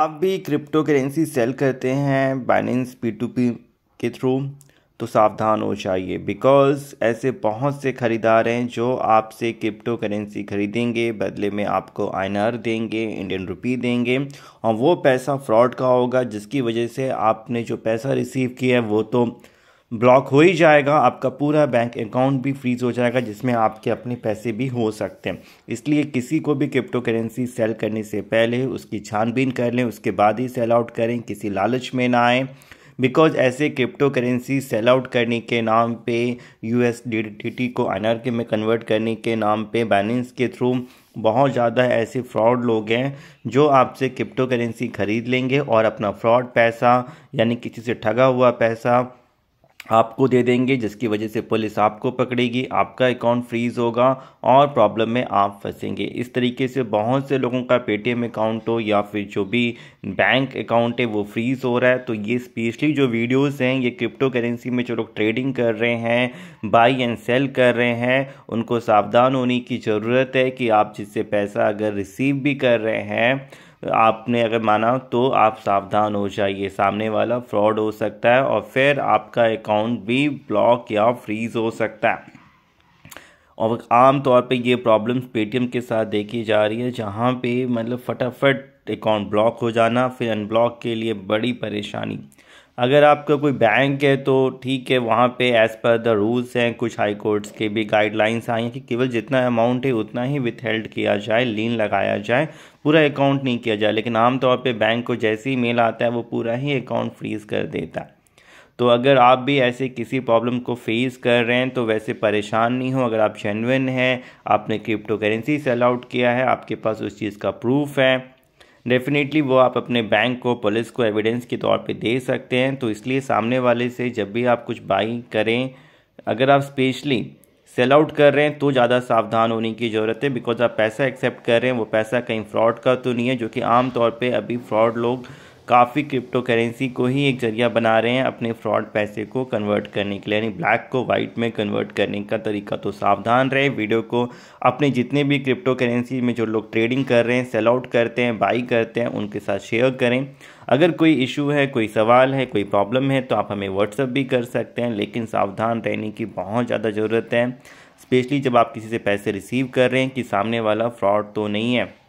अब भी crypto currency sell करते हैं बाइनेंस पी टू पी के थ्रू तो सावधान हो चाहिए बिकॉज़ ऐसे बहुत से ख़रीदार हैं जो आपसे क्रिप्टो करेंसी ख़रीदेंगे बदले में आपको आई देंगे इंडियन रुपी देंगे और वो पैसा फ्रॉड का होगा जिसकी वजह से आपने जो पैसा रिसीव किया है वो तो ब्लॉक हो ही जाएगा आपका पूरा बैंक अकाउंट भी फ्रीज हो जाएगा जिसमें आपके अपने पैसे भी हो सकते हैं इसलिए किसी को भी क्रिप्टो करेंसी सेल करने से पहले उसकी छानबीन कर लें उसके बाद ही सेल आउट करें किसी लालच में ना आए बिकॉज ऐसे क्रिप्टो करेंसी सेल आउट करने के नाम पे यू एस को एन में कन्वर्ट करने के नाम पे बैलेंस के थ्रू बहुत ज़्यादा ऐसे फ्रॉड लोग हैं जो आपसे क्रिप्टो करेंसी खरीद लेंगे और अपना फ्रॉड पैसा यानी किसी से ठगा हुआ पैसा आपको दे देंगे जिसकी वजह से पुलिस आपको पकड़ेगी आपका अकाउंट फ्रीज होगा और प्रॉब्लम में आप फंसेंगे इस तरीके से बहुत से लोगों का पेटीएम अकाउंट हो या फिर जो भी बैंक अकाउंट है वो फ्रीज़ हो रहा है तो ये स्पेशली जो वीडियोस हैं ये क्रिप्टो करेंसी में जो लोग ट्रेडिंग कर रहे हैं बाई एंड सेल कर रहे हैं उनको सावधान होने की ज़रूरत है कि आप जिससे पैसा अगर रिसीव भी कर रहे हैं आपने अगर माना तो आप सावधान हो जाइए सामने वाला फ्रॉड हो सकता है और फिर आपका अकाउंट भी ब्लॉक या फ्रीज हो सकता है और आम तौर पे ये प्रॉब्लम्स पेटीएम के साथ देखी जा रही है जहाँ पे मतलब फटाफट अकाउंट ब्लॉक हो जाना फिर अनब्लॉक के लिए बड़ी परेशानी अगर आपका कोई बैंक है तो ठीक है वहाँ पे एज़ पर द रूल्स हैं कुछ हाई कोर्ट्स के भी गाइडलाइंस आई हैं कि केवल जितना अमाउंट है उतना ही विथ किया जाए लीन लगाया जाए पूरा अकाउंट नहीं किया जाए लेकिन आमतौर पे बैंक को जैसे ही मेल आता है वो पूरा ही अकाउंट फ्रीज़ कर देता है तो अगर आप भी ऐसे किसी प्रॉब्लम को फेस कर रहे हैं तो वैसे परेशान नहीं हो अगर आप जेनविन हैं आपने क्रिप्टो करेंसी सेल आउट किया है आपके पास उस चीज़ का प्रूफ है डेफिनेटली वो आप अपने बैंक को पुलिस को एविडेंस के तौर पे दे सकते हैं तो इसलिए सामने वाले से जब भी आप कुछ बाई करें अगर आप स्पेशली सेल आउट कर रहे हैं तो ज़्यादा सावधान होने की ज़रूरत है बिकॉज आप पैसा एक्सेप्ट कर रहे हैं वो पैसा कहीं फ्रॉड का तो नहीं है जो कि आम तौर पे अभी फ्रॉड लोग काफ़ी क्रिप्टो करेंसी को ही एक जरिया बना रहे हैं अपने फ्रॉड पैसे को कन्वर्ट करने के लिए यानी ब्लैक को वाइट में कन्वर्ट करने का तरीका तो सावधान रहे वीडियो को अपने जितने भी क्रिप्टो करेंसी में जो लोग ट्रेडिंग कर रहे हैं सेल आउट करते हैं बाई करते हैं उनके साथ शेयर करें अगर कोई इशू है कोई सवाल है कोई प्रॉब्लम है तो आप हमें व्हाट्सअप भी कर सकते हैं लेकिन सावधान रहने की बहुत ज़्यादा ज़रूरत है स्पेशली जब आप किसी से पैसे रिसीव कर रहे हैं कि सामने वाला फ्रॉड तो नहीं है